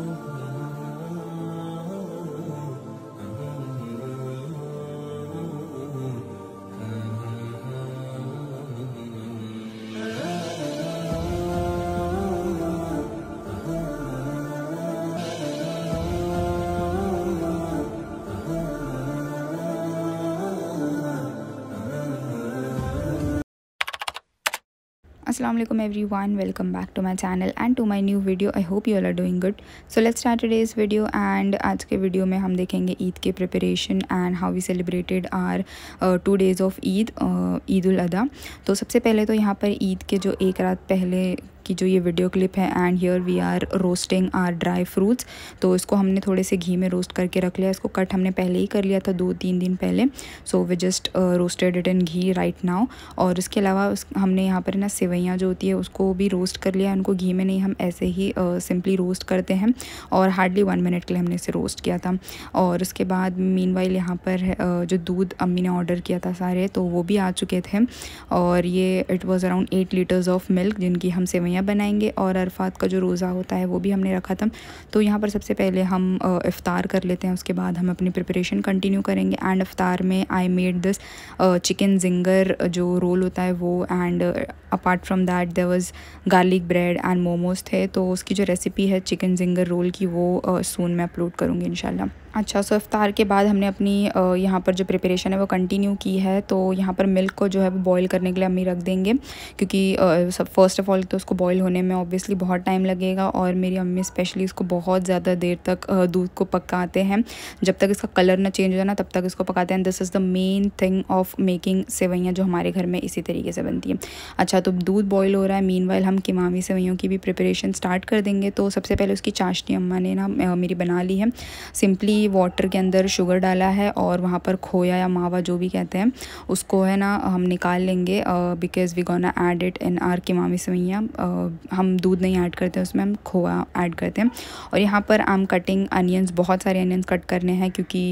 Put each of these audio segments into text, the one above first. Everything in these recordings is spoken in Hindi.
Oh. असलम everyone welcome back to my channel and to my new video I hope you are doing good so let's start today's video and आज के वीडियो में हम देखेंगे ईद के preparation and how we celebrated our two days of Eid uh, Eid ul Adha तो सबसे पहले तो यहाँ पर ईद के जो एक रात पहले की जो ये वीडियो क्लिप है and here we are roasting our dry fruits तो इसको हमने थोड़े से घी में रोस्ट करके रख लिया इसको कट हमने पहले ही कर लिया था दो तीन दिन पहले so we just roasted it in ghee right now और इसके अलावा उस, हमने यहाँ पर ना सेवैयाँ जो होती है उसको भी रोस्ट कर लिया उनको घी में नहीं हम ऐसे ही सिंपली uh, रोस्ट करते हैं और हार्डली वन मिनट के लिए हमने इसे रोस्ट किया था और उसके बाद मीन वाइल यहाँ पर uh, जो दूध अम्मी ने ऑर्डर किया था सारे तो वो भी आ चुके थे और ये it was around eight litres of milk जिनकी हम सेवैयाँ मिठाइयाँ बनाएंगे और अरफात का जो रोज़ा होता है वो भी हमने रखा था तो यहाँ पर सबसे पहले हम इफ़ार कर लेते हैं उसके बाद हम अपनी प्रिपरेशन कंटिन्यू करेंगे एंड अफ़ार में I made this chicken zinger जो रोल होता है वो and apart from that there was garlic bread and momos थे तो उसकी जो रेसिपी है चिकन जिंगर रोल की वो सून मैं अपलोड करूँगी इन अच्छा सो इफ़ार के बाद हमने अपनी यहाँ पर जो प्रिपरेशन है वो कंटिन्यू की है तो यहाँ पर मिल्क को जो है वो बॉयल करने के लिए अम्मी रख देंगे क्योंकि सब फर्स्ट ऑफ़ ऑल तो उसको बॉयल होने में ऑब्वियसली बहुत टाइम लगेगा और मेरी अम्मी स्पेशली इसको बहुत ज़्यादा देर तक दूध को पकाते हैं जब तक इसका कलर ना चेंज हो जाए ना तब तक इसको पकाते हैं this is the main thing of making sevaiyan जो हमारे घर में इसी तरीके से बनती है अच्छा तो दूध बॉयल हो रहा है मीन हम किमामी सेवैयों की भी प्रिपरेशन स्टार्ट कर देंगे तो सबसे पहले उसकी चाशनी अम्मा ने ना मेरी बना ली है सिंपली ही वाटर के अंदर शुगर डाला है और वहाँ पर खोया या मावा जो भी कहते हैं उसको है ना हम निकाल लेंगे because we gonna add it in our की मामी सवैया हम दूध नहीं ऐड करते उसमें हम खोया ऐड करते हैं और यहाँ पर आम कटिंग अनियंस बहुत सारे अनियंस कट करने हैं क्योंकि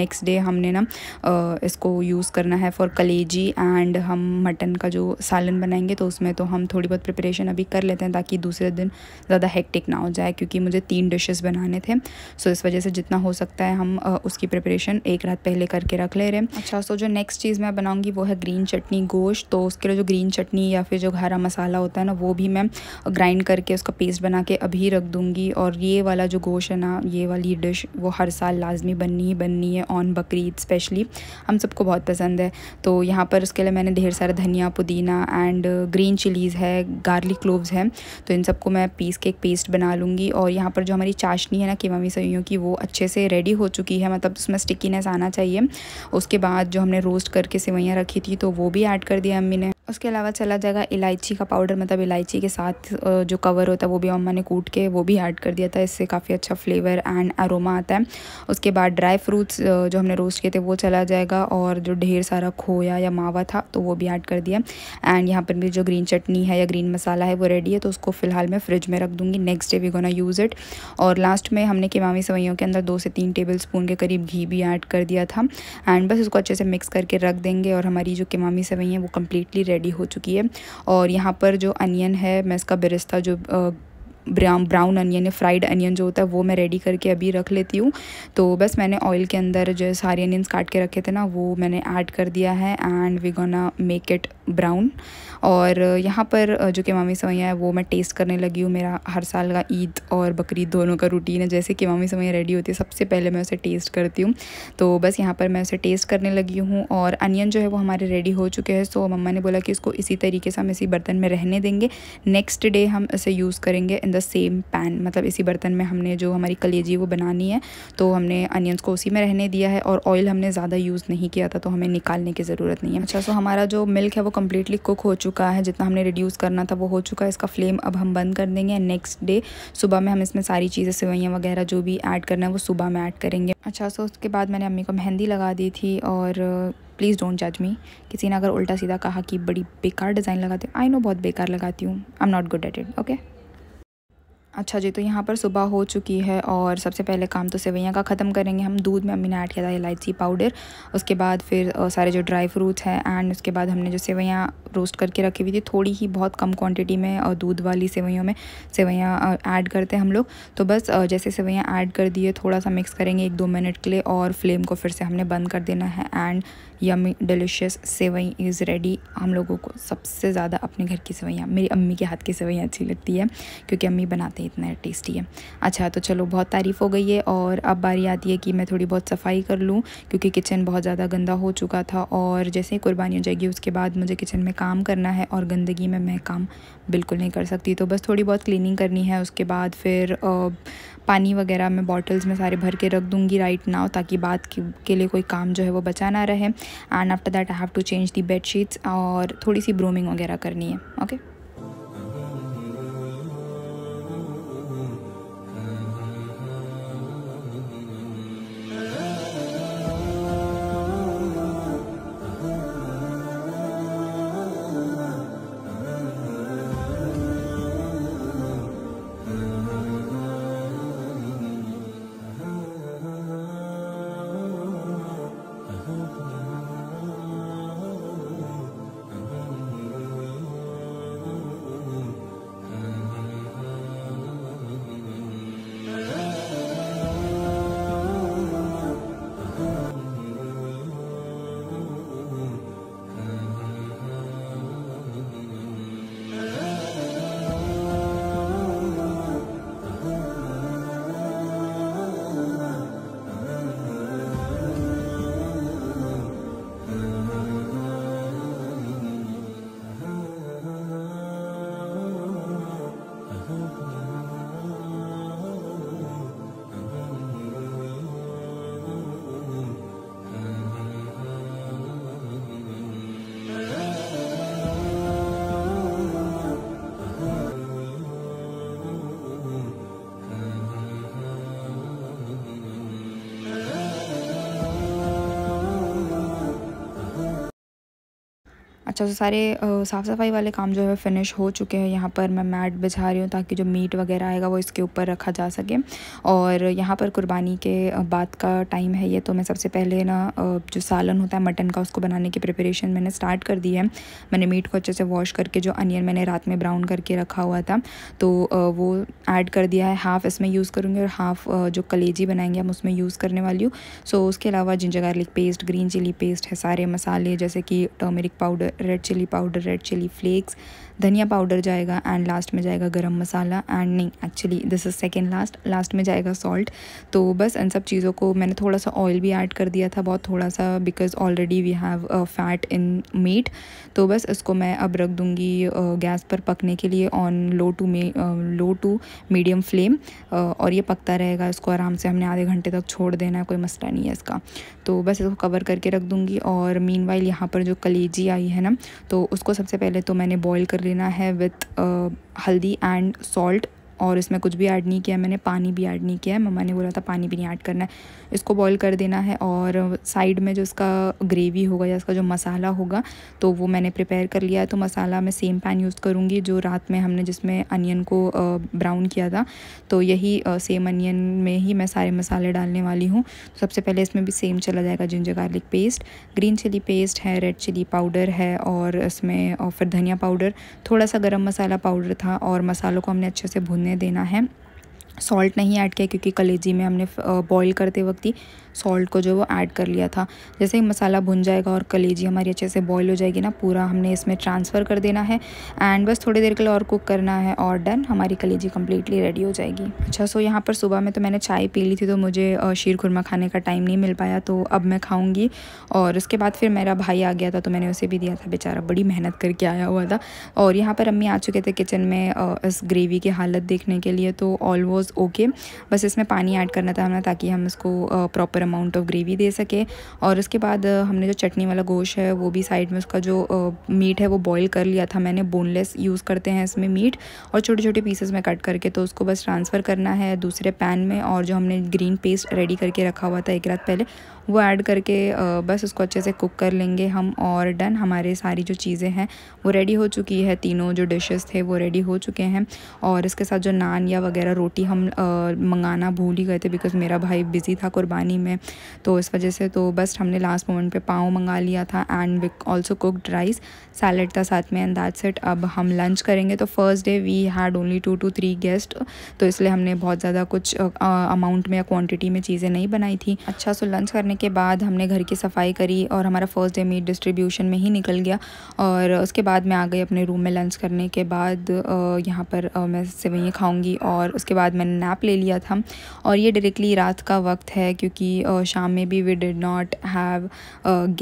नेक्स्ट डे हमने ना uh, इसको यूज़ करना है फॉर कलेजी एंड हम मटन का जो सालन बनाएंगे तो उसमें तो हम थोड़ी बहुत प्रिपरेशन अभी कर लेते हैं ताकि दूसरे दिन ज़्यादा हेक्टिक ना हो जाए क्योंकि मुझे तीन डिशेस बनाने थे सो so, इस वजह से जितना हो सके सकता है हम उसकी प्रिपरेशन एक रात पहले करके रख ले रहे हैं अच्छा सो जो नेक्स्ट चीज़ मैं बनाऊँगी वो है ग्रीन चटनी गोश्त तो उसके लिए जो ग्रीन चटनी या फिर जो हरा मसाला होता है ना वो भी मैं ग्राइंड करके उसका पेस्ट बना के अभी रख दूँगी और ये वाला जो गोश्त है ना ये वाली डिश वो हर साल लाजमी बननी ही बननी है ऑन बकरी स्पेशली हम सबको बहुत पसंद है तो यहाँ पर उसके लिए मैंने ढेर सारा धनिया पुदीना एंड ग्रीन चिलीज़ है गार्लिक क्लोव्स है तो इन सबको मैं पीस के एक पेस्ट बना लूँगी और यहाँ पर जो हमारी चाशनी है ना केमामी सइयों की वो अच्छे से रेडी हो चुकी है मतलब उसमें स्टिकीनेस आना चाहिए उसके बाद जो हमने रोस्ट करके सेवैयाँ रखी थी तो वो भी ऐड कर दिया अम्मी ने उसके अलावा चला जाएगा इलायची का पाउडर मतलब इलायची के साथ जो कवर होता है वो भी मम्मा ने कूट के वो भी ऐड कर दिया था इससे काफ़ी अच्छा फ्लेवर एंड अरोमा आता है उसके बाद ड्राई फ्रूट्स जो हमने रोस्ट किए थे वो चला जाएगा और जो ढेर सारा खोया या मावा था तो वो भी ऐड कर दिया एंड यहाँ पर भी जो ग्रीन चटनी है या ग्रीन मसाला है वो रेडी है तो उसको फ़िलहाल मैं फ्रिज में रख दूँगी next day we gonna use it और लास्ट में हमने किमामी सवैयों के अंदर दो से तीन टेबल स्पून के करीब घी भी ऐड कर दिया था एंड बस उसको अच्छे से मिक्स करके रख देंगे और हमारी जो किमामी सवैयाँ वो कम्प्लीटली रेडी हो चुकी है और यहाँ पर जो अनियन है मैं इसका बिरिस्ता जो ब्राउन ब्राउन अनियन या फ्राइड अनियन जो होता है वो मैं रेडी करके अभी रख लेती हूँ तो बस मैंने ऑयल के अंदर जो सारे अनियंस काट के रखे थे ना वो मैंने ऐड कर दिया है and we gonna make it brown और यहाँ पर जो कि मामी सवैया है वो मैं टेस्ट करने लगी हूँ मेरा हर साल का ईद और बकरीद दोनों का रूटीन है जैसे कि मामी सवैया रेडी होती है सबसे पहले मैं उसे टेस्ट करती हूँ तो बस यहाँ पर मैं उसे टेस्ट करने लगी हूँ और अनियन जो है वो हमारे रेडी हो चुके हैं सो तो मम्मा ने बोला कि इसको इसी तरीके से हम इसी बर्तन में रहने देंगे नेक्स्ट डे हम इसे यूज़ करेंगे इन द सेम पैन मतलब इसी बर्तन में हमने जो हमारी कलेजी वो बनानी है तो हमने अनियंस को उसी में रहने दिया है और ऑयल हमने ज़्यादा यूज़ नहीं किया था तो हमें निकालने की ज़रूरत नहीं है अच्छा सो हमारा जो मिल्क है वो कम्प्लीटली कुक हो चुका है जितना हमने रिड्यूस करना था वो हो चुका है इसका फ्लेम अब हम बंद कर देंगे नेक्स्ट डे सुबह में हम इसमें सारी चीज़ें सेवैयाँ वगैरह जो भी ऐड करना है वो सुबह में ऐड करेंगे अच्छा सो उसके बाद मैंने अम्मी को मेहंदी लगा दी थी और प्लीज़ डोंट जज मी किसी ने अगर उल्टा सीधा कहा कि बड़ी बेकार डिज़ाइन लगाती हूँ आई नो बहुत बेकार लगाती हूँ I am not good at it okay अच्छा जी तो यहाँ पर सुबह हो चुकी है और सबसे पहले काम तो सेवैयाँ का ख़त्म करेंगे हम दूध में अम्मी ने ऐड किया था इलायची पाउडर उसके बाद फिर सारे जो ड्राई फ्रूट्स हैं एंड उसके बाद हमने जो सेवैयाँ रोस्ट करके रखी हुई थी थोड़ी ही बहुत कम क्वांटिटी में और दूध वाली सेवैयों में सेवैयाँ ऐड करते हैं हम लोग तो बस जैसे सेवैयाँ ऐड कर दिए थोड़ा सा मिक्स करेंगे एक दो मिनट के लिए और फ्लेम को फिर से हमने बंद कर देना है and yummy delicious sevai is ready हम लोगों को सबसे ज़्यादा अपने घर की सेवैयाँ मेरी अम्मी के हाथ की सेवैयाँ अच्छी लगती है क्योंकि अम्मी हैं ये इतना टेस्टी है अच्छा तो चलो बहुत तारीफ़ हो गई है और अब बारी आती है कि मैं थोड़ी बहुत सफाई कर लूँ क्योंकि किचन बहुत ज़्यादा गंदा हो चुका था और जैसे ही कुर्बानी हो जाएगी उसके बाद मुझे किचन में काम करना है और गंदगी में मैं काम बिल्कुल नहीं कर सकती तो बस थोड़ी बहुत क्लिनिंग करनी है उसके बाद फिर पानी वगैरह मैं बॉटल्स में सारे भर के रख दूँगी राइट नाव ताकि बाद के लिए कोई काम जो है वो बचा ना रहे and after that I have to change the sheets और थोड़ी सी ब्रूमिंग वगैरह करनी है ओके okay? अच्छा तो सारे साफ़ सफाई वाले काम जो है फिनिश हो चुके हैं यहाँ पर मैं मैट बिछा रही हूँ ताकि जो मीट वगैरह आएगा वो इसके ऊपर रखा जा सके और यहाँ पर कुर्बानी के बाद का टाइम है ये तो मैं सबसे पहले ना जो सालन होता है मटन का उसको बनाने की प्रिपरेशन मैंने स्टार्ट कर दी है मैंने मीट को अच्छे से वॉश करके जो अनियन मैंने रात में ब्राउन करके रखा हुआ था तो वो ऐड कर दिया है हाफ़ इसमें यूज़ करूँगी और हाफ़ जो कलेजी बनाएंगे हम उसमें यूज़ करने वाली हूँ सो उसके अलावा ginger garlic paste green chilli paste है सारे मसाले जैसे कि turmeric powder red chili powder red chili flakes धनिया पाउडर जाएगा एंड लास्ट में जाएगा गरम मसाला एंड नहीं actually this is second last last में जाएगा सॉल्ट तो बस इन सब चीज़ों को मैंने थोड़ा सा ऑयल भी ऐड कर दिया था बहुत थोड़ा सा because already we have fat in meat तो बस इसको मैं अब रख दूँगी गैस पर पकने के लिए ऑन लो टू मे लो टू मीडियम फ्लेम और ये पकता रहेगा इसको आराम से हमने आधे घंटे तक छोड़ देना है कोई मसला नहीं है इसका तो बस इसको कवर करके रख दूँगी और मीन वाइल यहाँ पर जो कलेजी आई है ना तो उसको सबसे पहले तो मैंने बॉयल कर लेना है with uh, haldi and salt और इसमें कुछ भी ऐड नहीं किया मैंने पानी भी ऐड नहीं किया है मम्मा ने बोला था पानी भी नहीं ऐड करना है इसको बॉईल कर देना है और साइड में जो इसका ग्रेवी होगा या इसका जो मसाला होगा तो वो मैंने प्रिपेयर कर लिया है तो मसाला मैं सेम पैन यूज़ करूँगी जो रात में हमने जिसमें अनियन को ब्राउन किया था तो यही सेम अनियन में ही मैं सारे मसाले डालने वाली हूँ तो सबसे पहले इसमें भी सेम चला जाएगा ginger garlic paste green chilli paste है रेड चिली पाउडर है और इसमें और फिर धनिया पाउडर थोड़ा सा गर्म मसाला पाउडर था और मसालों को हमने अच्छे से भुन भूनने देना है सॉल्ट नहीं ऐड किया क्योंकि कलेजी में हमने बॉईल करते वक्त ही सॉल्ट को जो वो ऐड कर लिया था जैसे ही मसाला भुन जाएगा और कलेजी हमारी अच्छे से बॉईल हो जाएगी ना पूरा हमने इसमें ट्रांसफ़र कर देना है एंड बस थोड़ी देर के लिए और कुक करना है और डन हमारी कलेजी कम्प्लीटली रेडी हो जाएगी अच्छा सो यहाँ पर सुबह में तो मैंने चाय पी ली थी तो मुझे शीर खुरमा खाने का टाइम नहीं मिल पाया तो अब मैं खाऊँगी और उसके बाद फिर मेरा भाई आ गया था तो मैंने उसे भी दिया था बेचारा बड़ी मेहनत करके आया हुआ था और यहाँ पर अम्मी आ चुके थे किचन में इस ग्रेवी की हालत देखने के लिए तो ऑलमोस्ट वॉज ओके बस इसमें पानी ऐड करना था हमें ताकि हम इसको प्रॉपर अमाउंट ऑफ ग्रेवी दे सके और उसके बाद हमने जो चटनी वाला गोश्त है वो भी साइड में उसका जो मीट है वो बॉईल कर लिया था मैंने बोनलेस यूज़ करते हैं इसमें मीट और छोटे छोटे पीसेस में कट करके तो उसको बस ट्रांसफ़र करना है दूसरे पैन में और जो हमने ग्रीन पेस्ट रेडी करके रखा हुआ था एक रात पहले वो ऐड करके बस उसको अच्छे से कुक कर लेंगे हम और डन हमारे सारी जो चीज़ें हैं वो रेडी हो चुकी है तीनों जो डिशेस थे वो रेडी हो चुके हैं और इसके साथ जो नान या वगैरह रोटी हम हम मंगाना भूल ही गए थे बिकॉज़ मेरा भाई बिज़ी था कुर्बानी में तो इस वजह से तो बस हमने लास्ट मोमेंट पे पाव मंगा लिया था and we also cooked rice salad था साथ में एंड दैट्स इट अब हम लंच करेंगे तो first day we had only two two three guest तो इसलिए हमने बहुत ज़्यादा कुछ अमाउंट में या क्वान्टिटी में चीज़ें नहीं बनाई थी अच्छा सो लंच करने के बाद हमने घर की सफाई करी और हमारा फर्स्ट डे मीट डिस्ट्रीब्यूशन में ही निकल गया और उसके बाद मैं आ गई अपने रूम में लंच करने के बाद यहाँ पर मैं सिवैयाँ खाऊंगी और उसके बाद मैं मैंने नैप ले लिया था और ये डायरेक्टली रात का वक्त है क्योंकि शाम में भी we did not have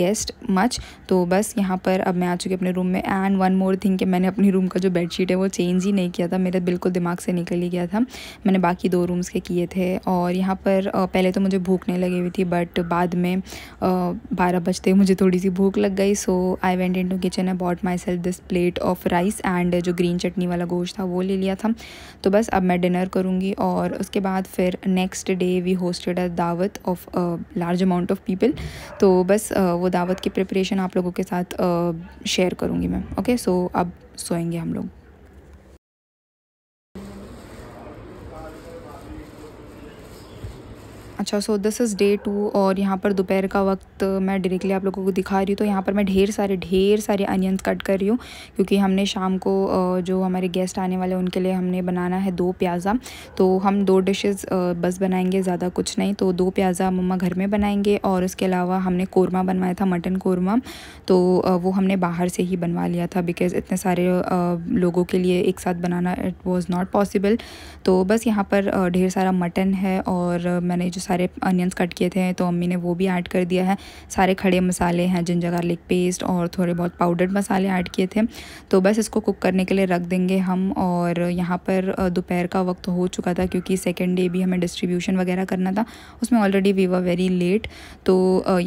guest much तो बस यहाँ पर अब मैं आ चुकी अपने रूम में एंड वन मोर थिंग कि मैंने अपने रूम का जो बेडशीट है वो चेंज ही नहीं किया था मेरा बिल्कुल दिमाग से निकल ही गया था मैंने बाकी दो रूम्स के किए थे और यहाँ पर पहले तो मुझे भूख नहीं लगी हुई थी बट बाद में बारह बजते मुझे थोड़ी सी भूख लग गई so I went in to kitchen I bought myself this plate of rice and जो ग्रीन चटनी वाला गोश्त था वो ले लिया था तो बस अब मैं डिनर करूँगी और उसके बाद फिर next day we hosted a दावत of large amount of people तो बस वो दावत की प्रिपरेशन आप लोगों के साथ शेयर करूँगी मैं ओके सो अब सोएंगे हम लोग अच्छा so this is day two और यहाँ पर दोपहर का वक्त मैं डायरेक्टली आप लोगों को दिखा रही हूँ तो यहाँ पर मैं ढेर सारे ढेर सारे अनियंस कट कर रही हूँ क्योंकि हमने शाम को जो हमारे गेस्ट आने वाले उनके लिए हमने बनाना है दो प्याज़ा तो हम दो डिशेज़ बस बनाएंगे ज़्यादा कुछ नहीं तो दो प्याज़ा मम्मा घर में बनाएंगे और उसके अलावा हमने कोरमा बनवाया था मटन कोरमा तो वो हमने बाहर से ही बनवा लिया था बिकॉज़ इतने सारे लोगों के लिए एक साथ बनाना इट वॉज़ नॉट पॉसिबल तो बस यहाँ पर ढेर सारा मटन है और मैंने जो सारे अनियंस कट किए थे तो मम्मी ने वो भी ऐड कर दिया है सारे खड़े मसाले हैं जिंजर गार्लिक पेस्ट और थोड़े बहुत पाउडर्ड मसाले ऐड किए थे तो बस इसको कुक करने के लिए रख देंगे हम और यहाँ पर दोपहर का वक्त हो चुका था क्योंकि सेकेंड डे भी हमें डिस्ट्रीब्यूशन वगैरह करना था उसमें already we were very late तो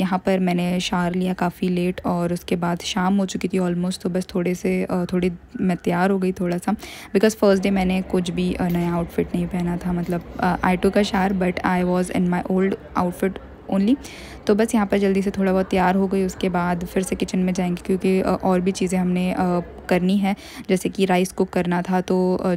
यहाँ पर मैंने शार लिया काफ़ी लेट और उसके बाद शाम हो चुकी थी ऑलमोस्ट तो बस थोड़े से थोड़ी मैं तैयार हो गई थोड़ा सा बिकॉज फर्स्ट डे मैंने कुछ भी नया आउटफिट नहीं पहना था मतलब आई टू का शार but I was in my old outfit only तो बस यहाँ पर जल्दी से थोड़ा बहुत तैयार हो गई उसके बाद फिर से किचन में जाएंगे क्योंकि और भी चीज़ें हमने करनी है जैसे कि राइस कुक करना था तो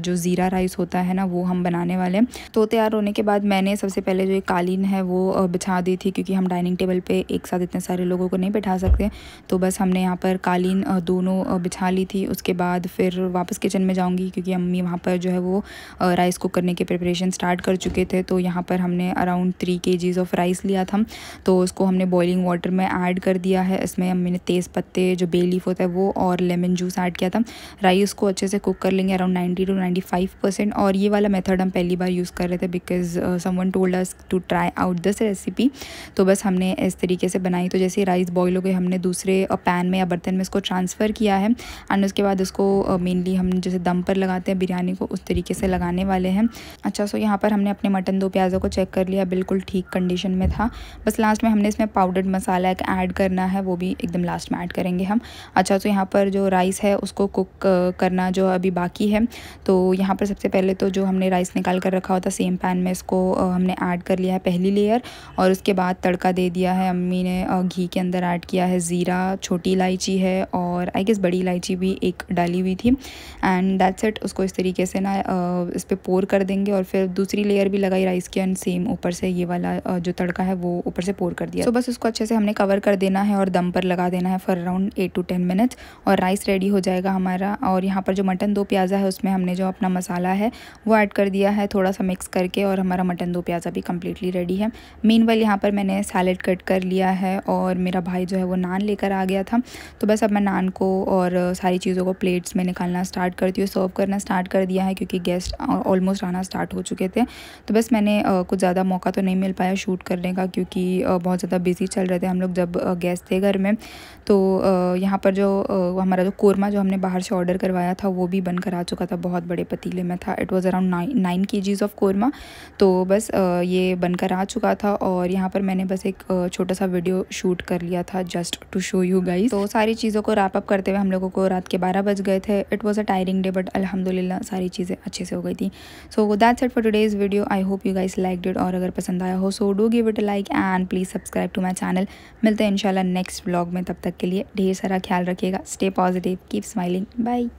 जो ज़ीरा राइस होता है ना वो हम बनाने वाले हैं तो तैयार होने के बाद मैंने सबसे पहले जो एक कालीन है वो बिछा दी थी क्योंकि हम डाइनिंग टेबल पर एक साथ इतने सारे लोगों को नहीं बैठा सकते तो बस हमने यहाँ पर कालीन दोनों बिछा ली थी उसके बाद फिर वापस किचन में जाऊँगी क्योंकि अम्मी वहाँ पर जो है वो राइस कुक करने के प्रिपरेशन स्टार्ट कर चुके थे तो यहाँ पर हमने around three K of rice लिया था तो उसको हमने बॉइलिंग वाटर में ऐड कर दिया है इसमें अम्मी ने तेज़ पत्ते जो बे लीफ होता है वो और लेमन जूस ऐड किया था राइस को अच्छे से कुक कर लेंगे around ninety to ninety five percent और ये वाला मेथड हम पहली बार यूज़ कर रहे थे because someone told us to try out this recipe तो बस हमने इस तरीके से बनाई तो जैसे राइस बॉयल हो गए हमने दूसरे पैन uh, में या बर्तन में इसको ट्रांसफ़र किया है एंड उसके बाद उसको मेनली uh, हम जैसे दम पर लगाते हैं बिरयानी को उस तरीके से लगाने वाले हैं अच्छा सो यहाँ पर हमने अपने मटन दो प्याज़ों को चेक कर लिया बिल्कुल ठीक कंडीशन में था बस लास्ट में हमने इसमें पाउडर्ड मसाला एक ऐड करना है वो भी एकदम लास्ट में ऐड करेंगे हम अच्छा तो यहाँ पर जो राइस है उसको कुक करना जो अभी बाकी है तो यहाँ पर सबसे पहले तो जो हमने राइस निकाल कर रखा होता सेम पैन में इसको हमने ऐड कर लिया है पहली लेयर और उसके बाद तड़का दे दिया है अम्मी ने घी के अंदर ऐड किया है ज़ीरा छोटी इलायची है और आई गेस बड़ी इलायची भी एक डाली हुई थी एंड दैट्स इट उसको इस तरीके से ना इस पर पोर कर देंगे और फिर दूसरी लेयर भी लगाई राइस की एंड सेम ऊपर से ये वाला जो तड़का है वो ऊपर से पोर कर दिया तो so, बस उसको अच्छे से हमने कवर कर देना है और दम पर लगा देना है for around eight to ten minutes और राइस रेडी हो जाए जाएगा हमारा और यहाँ पर जो मटन दो प्याज़ा है उसमें हमने जो अपना मसाला है वो ऐड कर दिया है थोड़ा सा मिक्स करके और हमारा मटन दो प्याज़ा भी कम्प्लीटली रेडी है मेन वाल यहाँ पर मैंने सैलड कट कर लिया है और मेरा भाई जो है वो नान लेकर आ गया था तो बस अब मैं नान को और सारी चीज़ों को प्लेट्स में निकालना स्टार्ट करती हूँ सर्व करना स्टार्ट कर दिया है क्योंकि गेस्ट ऑलमोस्ट आना स्टार्ट हो चुके थे तो बस मैंने कुछ ज़्यादा मौका तो नहीं मिल पाया शूट करने का क्योंकि बहुत ज़्यादा बिजी चल रहे थे हम लोग जब गेस्ट थे घर में तो यहाँ पर जो हमारा जो कोरमा जो हमने बाहर से ऑर्डर करवाया था वो भी बनकर आ चुका था बहुत बड़े पतीले में था it was around nine nine K Gs of korma तो बस ये बनकर आ चुका था और यहाँ पर मैंने बस एक छोटा सा वीडियो शूट कर लिया था just to show you guys तो सारी चीज़ों को रैप अप करते हुए हम लोगों को रात के बारह बज गए थे it was a tiring day but अलहमदिल्ला सारी चीज़ें अच्छे से हो गई थी so that's it for today's video I hope you guys like did और अगर पसंद आया हो so do give it like and please subscribe to my channel मिलते हैं इनशाला नेक्स्ट ब्लॉग में तब तक के लिए ढेर सारा ख्याल रखिएगा stay positive keeps smiling. Bye.